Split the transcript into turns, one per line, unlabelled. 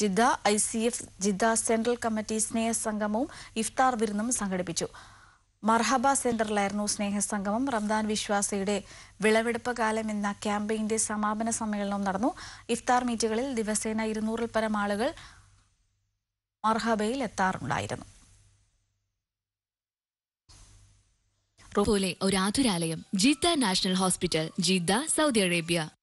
Jeddah I C F Jeddah central committee സ്നേഹസംഗമവും ഇഫ്താർ വിരുന്നും സംഘടിപ്പിച്ചു മർഹബ സെന്ററിലായിരുന്നു സ്നേഹസംഗമം റംദാൻ വിശ്വാസിയുടെ വിളവെടുപ്പ് കാലം എന്ന ക്യാമ്പയിന്റെ സമാപന സമ്മേളനം നടന്നു ഇഫ്താർ മീറ്റുകളിൽ ദിവസേന ഇരുന്നൂറിൽ പരം ആളുകൾ മർഹബയിൽ എത്താറുണ്ടായിരുന്നു
പോലെ ഒരു ആതുരാലയം Jeddah national hospital Jeddah Saudi Arabia